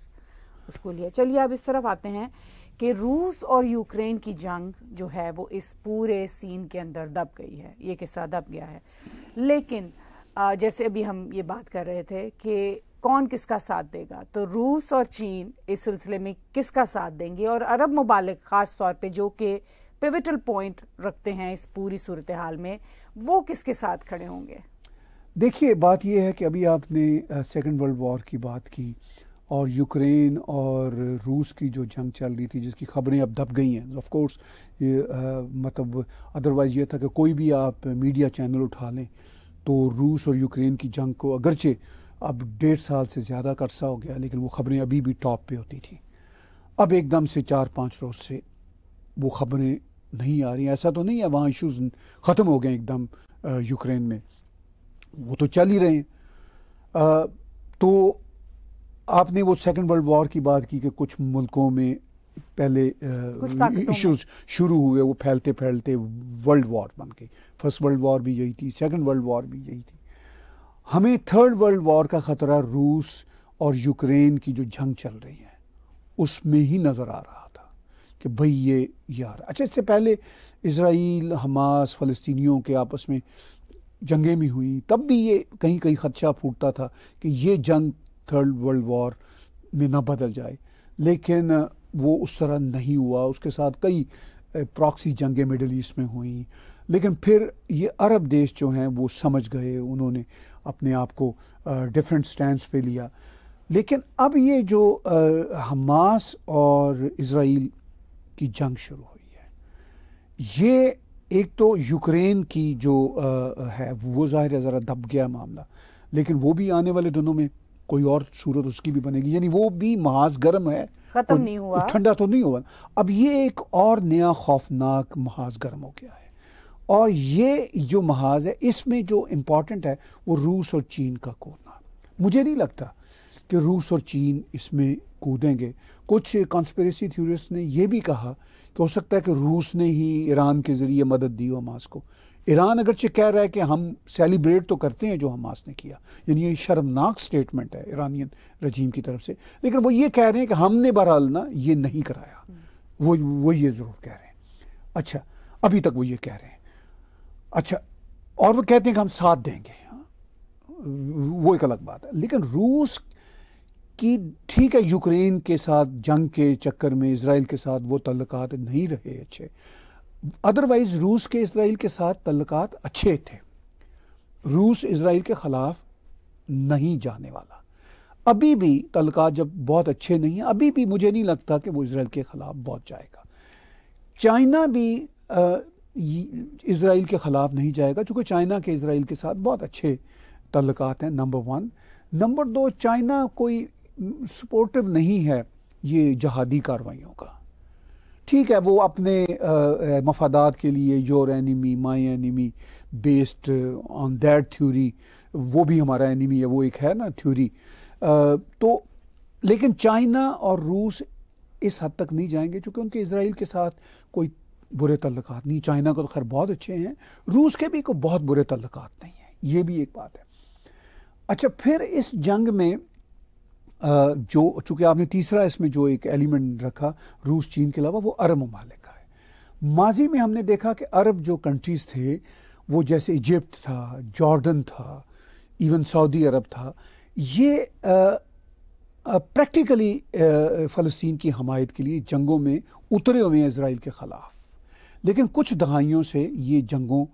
उसको लिया चलिए अब इस तरफ आते हैं कि रूस और यूक्रेन की जंग जो है वो इस पूरे सीन के अंदर दब गई है ये किस्सा दब गया है लेकिन जैसे अभी हम ये बात कर रहे थे कि कौन किसका साथ देगा तो रूस और चीन इस सिलसिले में किसका साथ देंगे और अरब ममालिक ख़ास तौर पे जो कि पिविटल पॉइंट रखते हैं इस पूरी सूरत हाल में वो किसके साथ खड़े होंगे देखिए बात यह है कि अभी आपने सेकेंड वर्ल्ड वॉर की बात की और यूक्रेन और रूस की जो जंग चल रही थी जिसकी खबरें अब दब गई हैं ऑफ कोर्स ये आ, मतलब अदरवाइज़ ये था कि कोई भी आप मीडिया चैनल उठा लें तो रूस और यूक्रेन की जंग को अगरचे अब डेढ़ साल से ज़्यादा का अरसा हो गया लेकिन वो खबरें अभी भी टॉप पे होती थी अब एकदम से चार पाँच रोज़ से वो खबरें नहीं आ रही ऐसा तो नहीं है वहाँ इशूज़ ख़त्म हो गए एकदम यूक्रेन में वो तो चल ही रहे हैं आ, तो आपने वो सेकेंड वर्ल्ड वॉर की बात की कि कुछ मुल्कों में पहले इश्यूज शुरू हुए वो फैलते फैलते वर्ल्ड वॉर बन गई फर्स्ट वर्ल्ड वॉर भी यही थी सेकंड वर्ल्ड वॉर भी यही थी हमें थर्ड वर्ल्ड वॉर का ख़तरा रूस और यूक्रेन की जो जंग चल रही है उसमें ही नज़र आ रहा था कि भई ये यार अच्छा इससे पहले इसराइल हमास फ़लस्तियों के आपस में जंगें भी हुई तब भी ये कहीं कहीं खदशा फूटता था कि ये जंग थर्ड वर्ल्ड वॉर में ना बदल जाए लेकिन वो उस तरह नहीं हुआ उसके साथ कई प्रॉक्सी जंगें मिडल ईस्ट में हुई लेकिन फिर ये अरब देश जो हैं वो समझ गए उन्होंने अपने आप को डिफरेंट स्टैंड पे लिया लेकिन अब ये जो हमास और इसराइल की जंग शुरू हुई है ये एक तो यूक्रेन की जो है वो ज़ाहिर है ज़रा दब गया मामला लेकिन वो भी आने वाले दिनों में कोई और सूरत उसकी भी बनेगी यानी वो भी महाज गर्म है खत्म नहीं हुआ ठंडा तो नहीं हुआ अब ये एक और नया खौफनाक महाज गर्म हो गया है और ये जो महाज है इसमें जो इम्पोर्टेंट है वो रूस और चीन का कोना मुझे नहीं लगता कि रूस और चीन इसमें कूदेंगे कुछ कॉन्स्परेसी थ्योरिस्ट ने यह भी कहा कि हो सकता है कि रूस ने ही ईरान के ज़रिए मदद दी हो हमास को ईरान अगरचे कह रहा है कि हम सेलिब्रेट तो करते हैं जो हमास ने किया यानी ये शर्मनाक स्टेटमेंट है ईरानियन रजीम की तरफ से लेकिन वो ये कह रहे हैं कि हमने बहरहाल ना ये नहीं कराया वो वो ये ज़रूर कह रहे हैं अच्छा अभी तक वो ये कह रहे हैं अच्छा और वो कहते हैं कि हम साथ देंगे हाँ, वो एक अलग बात है लेकिन रूस कि ठीक है यूक्रेन के साथ जंग के चक्कर में इसराइल के साथ वो तल्लक नहीं रहे अच्छे अदरवाइज रूस के इसराइल के साथ तल्लक अच्छे थे रूस इसराइल के ख़िलाफ़ नहीं जाने वाला अभी भी तल्लक़ात जब बहुत अच्छे नहीं हैं अभी भी मुझे नहीं लगता कि वो इसराइल के ख़िलाफ़ बहुत जाएगा चाइना भी इसराइल के ख़िलाफ़ नहीं जाएगा चूँकि चाइना के इसराइल के साथ बहुत अच्छे तल्लक़ात हैं नंबर वन नंबर दो चाइना कोई सपोर्टिव नहीं है ये जहादी कार्रवाइयों का ठीक है वो अपने मफादात के लिए your enemy my enemy based on that theory वो भी हमारा एनिमी है वो एक है ना थ्योरी तो लेकिन चाइना और रूस इस हद तक नहीं जाएंगे क्योंकि उनके इसराइल के साथ कोई बुरे तल्लक नहीं चाइना को तो खैर बहुत अच्छे हैं रूस के भी कोई बहुत बुरे तल्लक नहीं हैं ये भी एक बात है अच्छा फिर इस जंग में जो चूंकि आपने तीसरा इसमें जो एक एलिमेंट रखा रूस चीन के अलावा वो अरब ममालिक का है माजी में हमने देखा कि अरब जो कंट्रीज़ थे वो जैसे इजिप्ट था जॉर्डन था इवन सऊदी अरब था ये प्रैक्टिकली फ़लस्तीन की हमायत के लिए जंगों में उतरे हुए हैं इसराइल के ख़िलाफ़ लेकिन कुछ दहाइयों से ये जंगों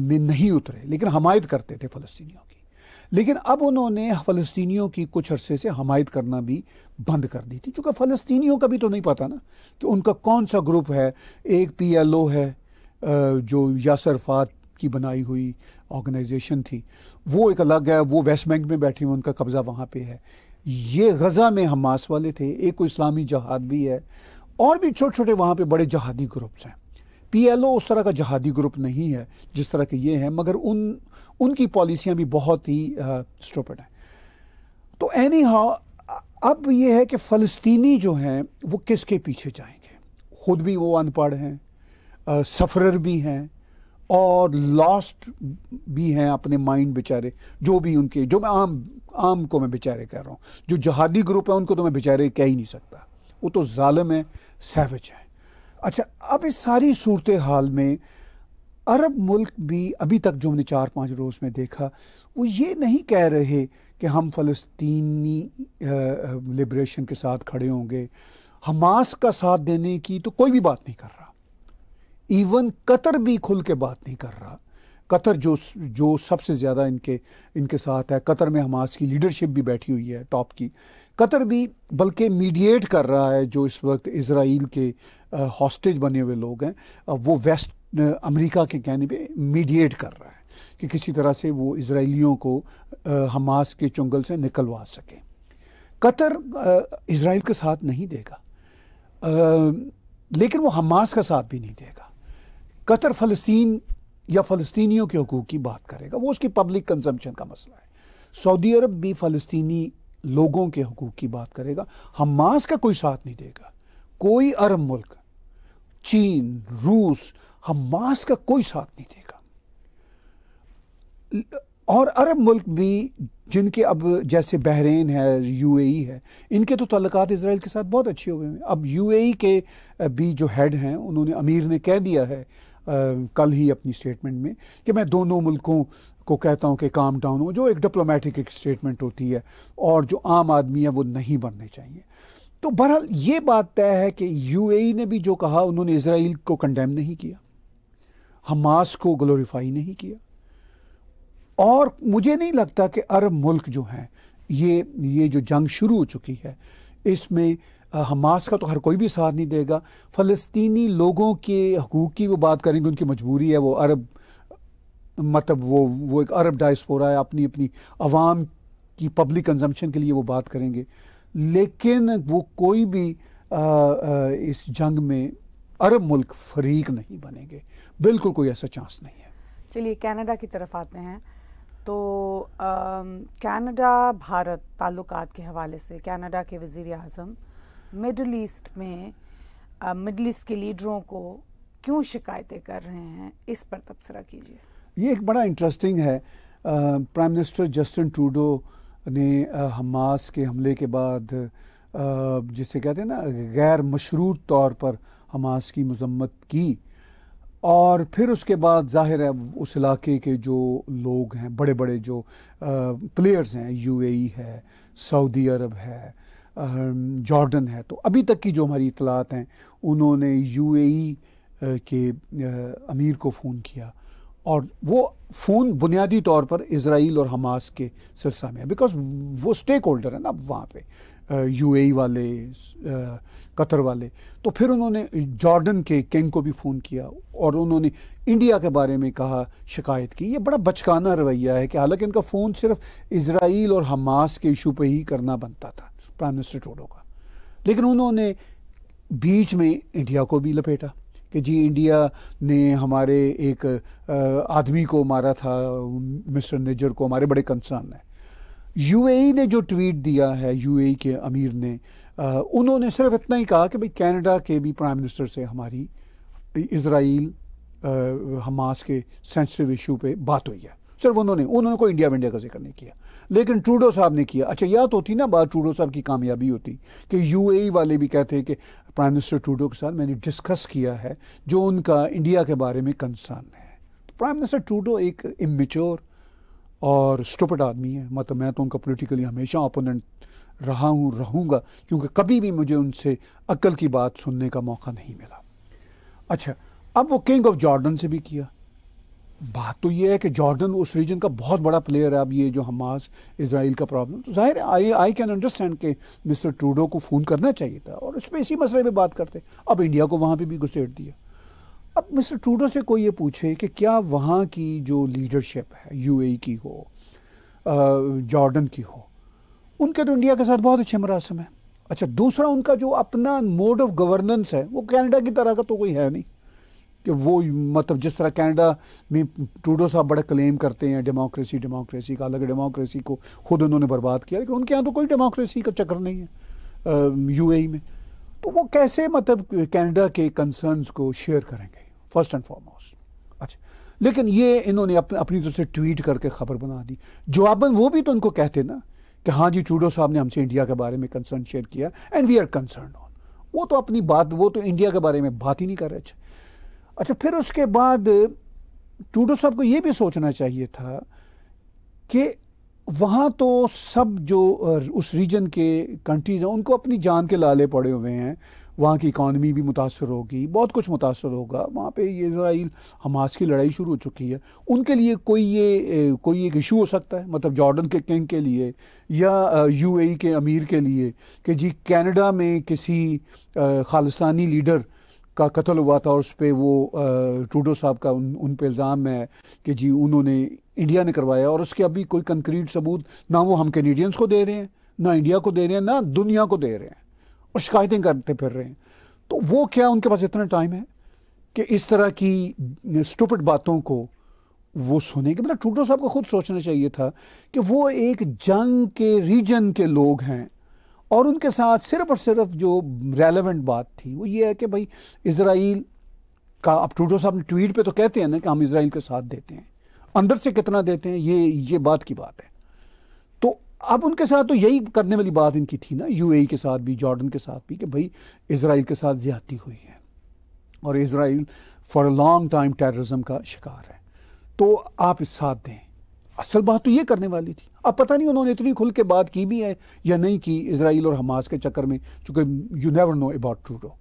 में नहीं उतरे लेकिन हमायत करते थे फ़लस्तियों की लेकिन अब उन्होंने फ़लस्तीनियों की कुछ अरसे से हमायत करना भी बंद कर दी थी चूंकि फ़लस्तनीों का भी तो नहीं पता ना कि उनका कौन सा ग्रुप है एक पी एल ओ है जो यासरफ़ात की बनाई हुई ऑर्गेनाइजेशन थी वो एक अलग है वो वेस्ट बैंक में बैठे हुए उनका कब्ज़ा वहाँ पर है ये गज़ा में हमास वाले थे एक इस्लामी जहाद भी है और भी छोटे छोटे वहाँ पर बड़े जहादी ग्रुप्स हैं पीएलओ उस तरह का जहादी ग्रुप नहीं है जिस तरह के ये हैं मगर उन उनकी पॉलिसियाँ भी बहुत ही स्टोपड हैं तो एनी हाउ अब ये है कि फ़लस्तीनी जो हैं वो किसके पीछे जाएंगे खुद भी वो अनपढ़ हैं सफरर भी हैं और लॉस्ट भी हैं अपने माइंड बेचारे जो भी उनके जो मैं आम आम को मैं बेचारे कह रहा हूँ जो जहादी ग्रुप है उनको तो मैं बेचारे कह ही नहीं सकता वो तो ालम है सैविज है अच्छा अब इस सारी सूरत हाल में अरब मुल्क भी अभी तक जो हमने चार पाँच रोज़ में देखा वो ये नहीं कह रहे कि हम फलस्तनी लिब्रेशन के साथ खड़े होंगे हमास का साथ देने की तो कोई भी बात नहीं कर रहा इवन कतर भी खुल के बात नहीं कर रहा कतर जो जो सबसे ज़्यादा इनके इनके साथ है कतर में हमास की लीडरशिप भी बैठी हुई है टॉप की कतर भी बल्कि मीडिएट कर रहा है जो इस वक्त इसराइल के हॉस्टेज बने हुए लोग हैं वो वेस्ट अमेरिका के कहने पे मीडिएट कर रहा है कि किसी तरह से वो इसराइलियों को हमास के चुंगल से निकलवा सकें कतर इसराइल के साथ नहीं देगा लेकिन वो हमास का साथ भी नहीं देगा कतर फ़लस्तीन या फ़लस्तीनियों के हकूक़ की बात करेगा वो उसकी पब्लिक कंजम्पशन का मसला है सऊदी अरब भी फ़लस्तनी लोगों के हकूक़ की बात करेगा हमास का कोई साथ नहीं देगा कोई अरब मुल्क चीन रूस हमास का कोई साथ नहीं देगा और अरब मुल्क भी जिनके अब जैसे बहरीन है यूएई है इनके तो तल्लक इसराइल के साथ बहुत अच्छे हुए हैं अब यूएई के भी जो हेड हैं उन्होंने अमीर ने कह दिया है कल ही अपनी स्टेटमेंट में कि मैं दोनों मुल्कों को कहता हूं कि काम डाउन हो जो एक डिप्लोमेटिक एक स्टेटमेंट होती है और जो आम आदमी है वो नहीं बनने चाहिए तो बहरहाल ये बात तय है कि यूएई e ने भी जो कहा उन्होंने इसराइल को कंडेम नहीं किया हमास को ग्लोरीफाई नहीं किया और मुझे नहीं लगता कि अरब मुल्क जो हैं ये ये जो जंग शुरू हो चुकी है इसमें हमास का तो हर कोई भी साथ नहीं देगा फ़लस्तनी लोगों के हकूक़ की वो बात करेंगे उनकी मजबूरी है वो अरब मतलब वो वो एक अरब डायस्पोरा है अपनी अपनी आवाम की पब्लिक कंजम्पशन के लिए वो बात करेंगे लेकिन वो कोई भी आ, आ, इस जंग में अरब मुल्क फरीक नहीं बनेंगे बिल्कुल कोई ऐसा चांस नहीं है चलिए कनाडा की तरफ आते हैं तो कनाडा भारत ताल्लुकात के हवाले से कनाडा के वज़ी अजम मिडल ईस्ट में मिडल ईस्ट के लीडरों को क्यों शिकायतें कर रहे हैं इस पर तबसरा कीजिए ये एक बड़ा इंटरेस्टिंग है प्राइम मिनिस्टर जस्टिन ट्रूडो ने आ, हमास के हमले के बाद जिसे कहते हैं ना गैर मशरूत तौर पर हमास की मजम्मत की और फिर उसके बाद जाहिर है उस इलाके के जो लोग हैं बड़े बड़े जो आ, प्लेयर्स हैं यूएई e है सऊदी अरब है जॉर्डन है तो अभी तक की जो हमारी इतलात हैं उन्होंने यूएई के अमीर को फ़ोन किया और वो फ़ोन बुनियादी तौर पर इसराइल और हमास के सिरसा में है बिकॉज वो स्टेक होल्डर है ना वहाँ पे यूएई वाले कतर वाले तो फिर उन्होंने जॉर्डन के किंग को भी फ़ोन किया और उन्होंने इंडिया के बारे में कहा शिकायत की ये बड़ा बचकाना रवैया है कि हालांकि इनका फ़ोन सिर्फ इसराइल और हमास के इशू पर ही करना बनता था प्राइम मिनिस्टर टोडो का लेकिन उन्होंने बीच में इंडिया को भी लपेटा कि जी इंडिया ने हमारे एक आदमी को मारा था मिस्टर निजर को हमारे बड़े कंसर्न है यूएई ने जो ट्वीट दिया है यूएई के अमीर ने उन्होंने सिर्फ इतना ही कहा कि भाई कनाडा के भी प्राइम मिनिस्टर से हमारी इसराइल हमास के सेंसिटिव इशू पे बात हुई है सिर्फ उन्होंने उन्होंने कोई इंडिया विंडिया का जिक्र नहीं किया लेकिन ट्रूडो साहब ने किया अच्छा याद होती तो ना बात ट्रूडो साहब की कामयाबी होती कि यूएई e वाले भी कहते हैं कि प्राइम मिनिस्टर ट्रूडो के साथ मैंने डिस्कस किया है जो उनका इंडिया के बारे में कंसर्न है प्राइम मिनिस्टर ट्रूडो एक इमेच्योर और स्टुपट आदमी है मतलब मैं तो उनका पोलिटिकली हमेशा अपोनेंट रहा हूँ रहूँगा क्योंकि कभी भी मुझे उनसे अक्ल की बात सुनने का मौका नहीं मिला अच्छा अब वो किंग ऑफ जॉर्डन से भी किया बात तो ये है कि जॉर्डन उस रीजन का बहुत बड़ा प्लेयर है अब ये जो हमास इसराइल का प्रॉब्लम तो जाहिर आई आई कैन अंडरस्टैंड के मिस्टर ट्रूडो को फ़ोन करना चाहिए था और उस पर इसी मसले पर बात करते अब इंडिया को वहाँ पर भी घुसेड़ दिया अब मिस्टर ट्रूडो से कोई ये पूछे कि क्या वहाँ की जो लीडरशिप है ए e की हो जॉर्डन की हो उनके तो इंडिया के साथ बहुत अच्छे मरासम है अच्छा दूसरा उनका जो अपना मोड ऑफ गवर्नेंस है वो कैनेडा की तरह का तो कोई है नहीं कि वो मतलब जिस तरह कनाडा में टूडो साहब बड़ा क्लेम करते हैं डेमोक्रेसी डेमोक्रेसी का अलग डेमोक्रेसी को खुद उन्होंने बर्बाद किया लेकिन उनके यहाँ तो कोई डेमोक्रेसी का चक्कर नहीं है यूएई e में तो वो कैसे मतलब कनाडा के कंसर्न्स को शेयर करेंगे फर्स्ट एंड फॉरमोस्ट अच्छा लेकिन ये इन्होंने अप, अपनी तरफ से ट्वीट करके खबर बना दी जवाबन वो भी तो उनको कहते ना कि हाँ जी टूडो साहब ने हमसे इंडिया के बारे में कंसर्न शेयर किया and we are concern on वो तो अपनी बात वो तो इंडिया के बारे में बात ही नहीं कर रहे अच्छा अच्छा फिर उसके बाद टूडो साहब को ये भी सोचना चाहिए था कि वहाँ तो सब जो उस रीजन के कंट्रीज़ हैं उनको अपनी जान के लाले पड़े हुए हैं वहाँ की इकानमी भी मुतासर होगी बहुत कुछ मुतासर होगा वहाँ पे ये इसराइल हमास की लड़ाई शुरू हो चुकी है उनके लिए कोई ये कोई एक इशू हो सकता है मतलब जॉर्डन के किंग के लिए या यूएई e के अमीर के लिए कि जी कनाडा में किसी खालिस्तानी लीडर का कत्ल हुआ था और उस पर वो टूडो साहब का उन, उन पर इल्ज़ाम है कि जी उन्होंने इंडिया ने करवाया और उसके अभी कोई कंक्रीट सबूत ना वो हम कैनेडियंस को दे रहे हैं ना इंडिया को दे रहे हैं ना दुनिया को दे रहे हैं और शिकायतें करते फिर रहे हैं तो वो क्या उनके पास इतना टाइम है कि इस तरह की स्टूपट बातों को वो सुने कि मतलब टूटो साहब को खुद सोचना चाहिए था कि वो एक जंग के रीजन के लोग हैं और उनके साथ सिर्फ और सिर्फ जो रेलेवेंट बात थी वो ये है कि भाई इसराइल का अब टूडो साहब ने ट्वीट पे तो कहते हैं ना कि हम इसराइल के साथ देते हैं अंदर से कितना देते हैं ये ये बात की बात है तो अब उनके साथ तो यही करने वाली बात इनकी थी ना यूएई e के साथ भी जॉर्डन के साथ भी कि भाई इसराइल के साथ ज़्यादती हुई है और Israel for a long time terrorism का शिकार है तो आप इस साथ दें असल बात तो ये करने वाली थी अब पता नहीं उन्होंने इतनी खुल के बात की भी है या नहीं की इसराइल और हमास के चक्कर में चूंकि you never know about Trudeau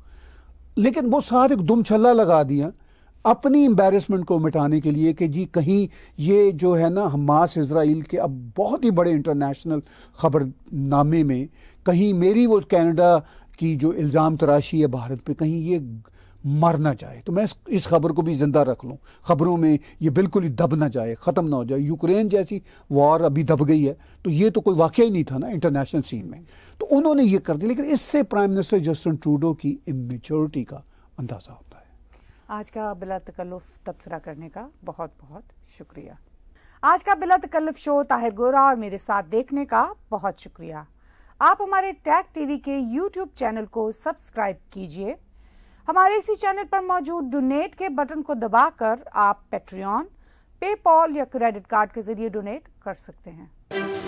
लेकिन वो साथ एक दुम छल्ला लगा दिया अपनी एम्बेरसमेंट को मिटाने के लिए कि जी कहीं ये जो है ना हमास इसराइल के अब बहुत ही बड़े इंटरनेशनल खबरनामे में कहीं मेरी वो कैनेडा की जो इल्ज़ाम तराशी है भारत पे कहीं ये मर ना जाए तो मैं इस इस खबर को भी ज़िंदा रख लूँ ख़बरों में ये बिल्कुल ही दब ना जाए ख़त्म ना हो जाए यूक्रेन जैसी वॉर अभी दब गई है तो ये तो कोई वाक़ ही नहीं था ना इंटरनेशनल सीन में तो उन्होंने ये कर दिया लेकिन इससे प्राइम मिनिस्टर जस्टिन ट्रूडो की इमेचोरिटी का अंदाज़ा होता है आज का बिला तकल्फ तबसरा करने का बहुत बहुत शुक्रिया आज का बिला तकल्फ शो ताहिर गोरा और मेरे साथ देखने का बहुत शुक्रिया आप हमारे टैग टीवी के यूट्यूब चैनल को सब्सक्राइब कीजिए हमारे इसी चैनल पर मौजूद डोनेट के बटन को दबाकर आप पेट्रियन पेपॉल या क्रेडिट कार्ड के जरिए डोनेट कर सकते हैं